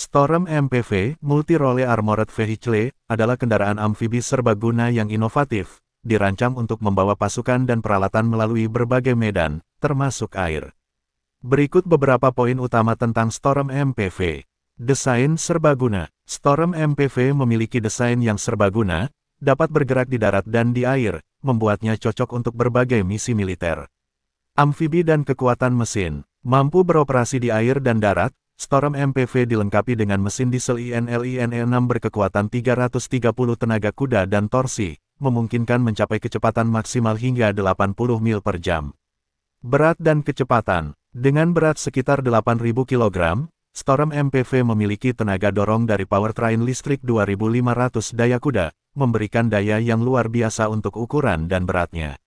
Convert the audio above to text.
Storm MPV, Multirole Armored Vehicle, adalah kendaraan amfibi serbaguna yang inovatif, dirancang untuk membawa pasukan dan peralatan melalui berbagai medan, termasuk air. Berikut beberapa poin utama tentang Storm MPV. Desain serbaguna. Storm MPV memiliki desain yang serbaguna, dapat bergerak di darat dan di air, membuatnya cocok untuk berbagai misi militer. Amfibi dan kekuatan mesin mampu beroperasi di air dan darat, Storm MPV dilengkapi dengan mesin diesel INL-INE-6 berkekuatan 330 tenaga kuda dan torsi, memungkinkan mencapai kecepatan maksimal hingga 80 mil per jam. Berat dan kecepatan Dengan berat sekitar 8.000 kg, Storm MPV memiliki tenaga dorong dari powertrain listrik 2.500 daya kuda, memberikan daya yang luar biasa untuk ukuran dan beratnya.